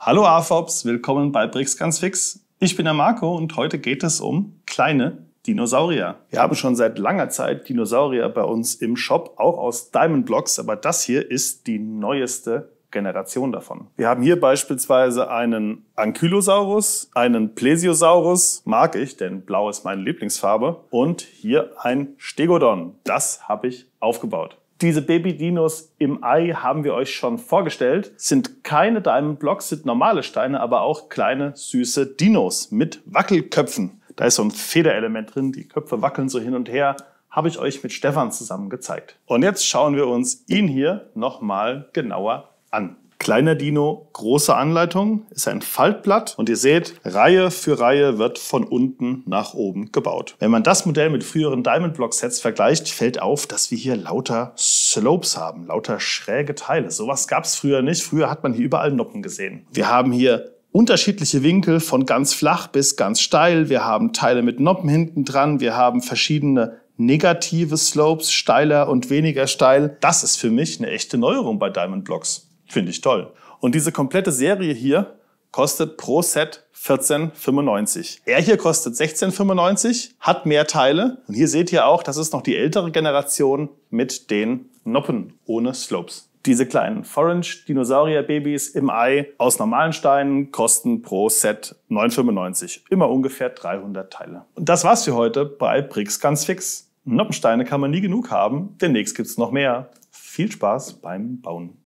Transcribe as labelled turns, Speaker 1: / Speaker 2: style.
Speaker 1: Hallo AFOPS, willkommen bei Bricks ganz fix. Ich bin der Marco und heute geht es um kleine Dinosaurier. Wir haben schon seit langer Zeit Dinosaurier bei uns im Shop, auch aus Diamond Blocks, aber das hier ist die neueste Generation davon. Wir haben hier beispielsweise einen Ankylosaurus, einen Plesiosaurus, mag ich, denn blau ist meine Lieblingsfarbe, und hier ein Stegodon. Das habe ich aufgebaut. Diese Baby-Dinos im Ei haben wir euch schon vorgestellt. Sind keine Diamond Blocks, sind normale Steine, aber auch kleine, süße Dinos mit Wackelköpfen. Da ist so ein Federelement drin, die Köpfe wackeln so hin und her. Habe ich euch mit Stefan zusammen gezeigt. Und jetzt schauen wir uns ihn hier nochmal genauer an. Kleiner Dino, große Anleitung, ist ein Faltblatt und ihr seht, Reihe für Reihe wird von unten nach oben gebaut. Wenn man das Modell mit früheren Diamond Block Sets vergleicht, fällt auf, dass wir hier lauter Slopes haben, lauter schräge Teile. Sowas gab es früher nicht. Früher hat man hier überall Noppen gesehen. Wir haben hier unterschiedliche Winkel von ganz flach bis ganz steil. Wir haben Teile mit Noppen hinten dran. Wir haben verschiedene negative Slopes, steiler und weniger steil. Das ist für mich eine echte Neuerung bei Diamond Blocks. Finde ich toll. Und diese komplette Serie hier kostet pro Set 14,95. Er hier kostet 16,95, hat mehr Teile. Und hier seht ihr auch, das ist noch die ältere Generation mit den Noppen ohne Slopes. Diese kleinen Forange-Dinosaurier-Babys im Ei aus normalen Steinen kosten pro Set 9,95. Immer ungefähr 300 Teile. Und das war's für heute bei Bricks ganz fix. Noppensteine kann man nie genug haben, demnächst gibt's noch mehr. Viel Spaß beim Bauen.